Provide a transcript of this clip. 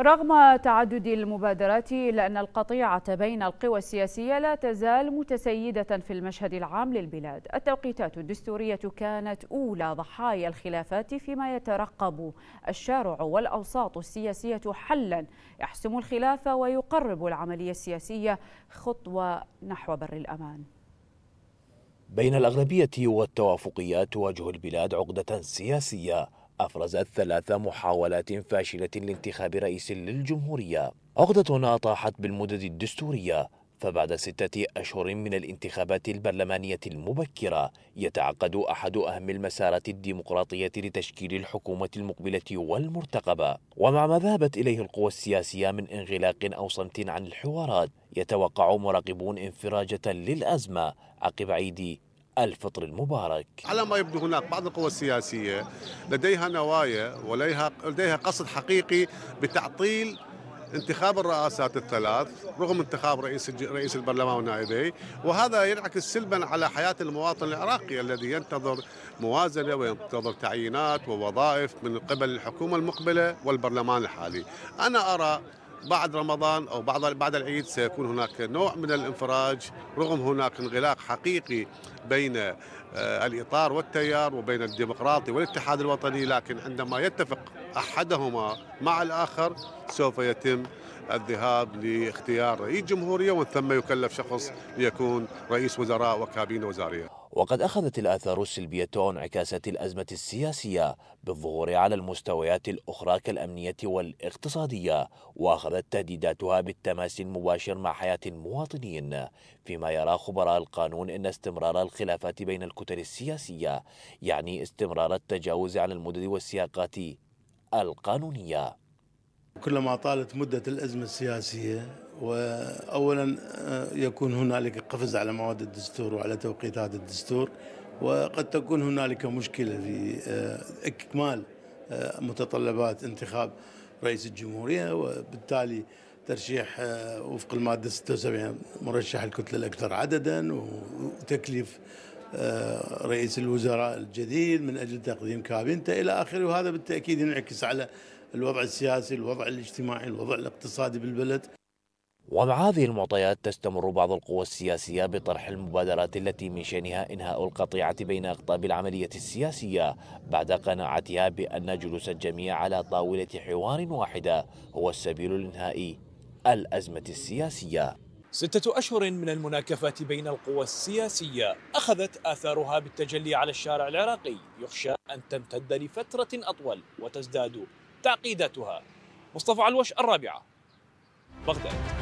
رغم تعدد المبادرات إلا أن القطيعة بين القوى السياسية لا تزال متسيدة في المشهد العام للبلاد التوقيتات الدستورية كانت أولى ضحايا الخلافات فيما يترقب الشارع والأوساط السياسية حلا يحسم الخلاف ويقرب العملية السياسية خطوة نحو بر الأمان بين الأغلبية والتوافقيات تواجه البلاد عقدة سياسية أفرزت ثلاث محاولات فاشلة لانتخاب رئيس للجمهورية عقدة أطاحت بالمدد الدستورية فبعد ستة أشهر من الانتخابات البرلمانية المبكرة يتعقد أحد أهم المسارات الديمقراطية لتشكيل الحكومة المقبلة والمرتقبة ومع ما ذهبت إليه القوى السياسية من انغلاق أو صمت عن الحوارات يتوقع مراقبون انفراجة للأزمة عقب عيد الفطر المبارك على ما يبدو هناك بعض القوى السياسية لديها نوايا ولديها لديها قصد حقيقي بتعطيل انتخاب الرئاسات الثلاث رغم انتخاب رئيس رئيس البرلمان ونائبي وهذا ينعكس سلبا على حياه المواطن العراقي الذي ينتظر موازنه وينتظر تعيينات ووظائف من قبل الحكومه المقبله والبرلمان الحالي انا ارى بعد رمضان او بعد بعد العيد سيكون هناك نوع من الانفراج رغم هناك انغلاق حقيقي بين آه، الاطار والتيار وبين الديمقراطي والاتحاد الوطني لكن عندما يتفق احدهما مع الاخر سوف يتم الذهاب لاختيار رئيس جمهوريه ومن ثم يكلف شخص ليكون رئيس وزراء وكابينه وزاريه وقد أخذت الآثار السلبية وانعكاسات الأزمة السياسية بالظهور على المستويات الأخرى كالأمنية والاقتصادية وأخذت تهديداتها بالتماس المباشر مع حياة المواطنين فيما يرى خبراء القانون أن استمرار الخلافات بين الكتل السياسية يعني استمرار التجاوز على المدد والسياقات القانونية كلما طالت مدة الأزمة السياسية وأولا آه، يكون هنالك قفز على مواد الدستور وعلى توقيتات الدستور وقد تكون هنالك مشكلة في آه، إكمال آه، متطلبات انتخاب رئيس الجمهورية وبالتالي ترشيح وفق المادة 76 مرشح الكتلة الأكثر عددا وتكليف رئيس الوزراء الجديد من أجل تقديم كابينته إلى آخره وهذا بالتأكيد ينعكس على الوضع السياسي الوضع الاجتماعي الوضع الاقتصادي بالبلد ومع هذه المعطيات تستمر بعض القوى السياسية بطرح المبادرات التي من شأنها إنهاء القطيعة بين أقطاب العملية السياسية بعد قناعتها بأن جلوس الجميع على طاولة حوار واحدة هو السبيل لإنهاء الأزمة السياسية ستة أشهر من المناكفات بين القوى السياسية أخذت آثارها بالتجلي على الشارع العراقي يخشى أن تمتد لفترة أطول وتزداد تعقيداتها مصطفى علوش الرابعة بغداد